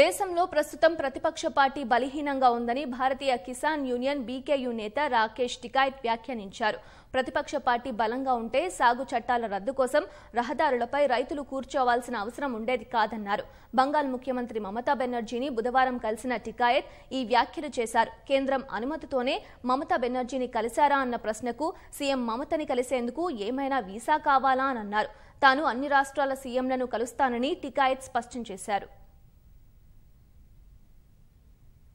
దేశంలో ప్రస్తుతం ప్రతిపక్ష పార్టీ బలహీనంగా ఉందని భారతీయ కిసాన్ యూనియన్ బీకేయూ నేత రాకేష్ టికాయత్ వ్యాఖ్యానించారు ప్రతిపక్ష పార్టీ బలంగా ఉంటే సాగు చట్టాల రద్దు కోసం రహదారులపై రైతులు కూర్చోవాల్సిన అవసరం ఉండేది కాదన్నారు బంగాల్ ముఖ్యమంత్రి మమతా బెనర్జీని బుధవారం కలిసిన టికాయత్ ఈ వ్యాఖ్యలు చేశారు కేంద్రం అనుమతితోనే మమతా బెనర్జీని కలిశారా అన్న ప్రశ్నకు సీఎం మమతని కలిసేందుకు ఏమైనా వీసా కావాలా అని అన్నారు తాను అన్ని రాష్ట్రాల సీఎంలను కలుస్తానని టికాయత్ స్పష్టం చేశారు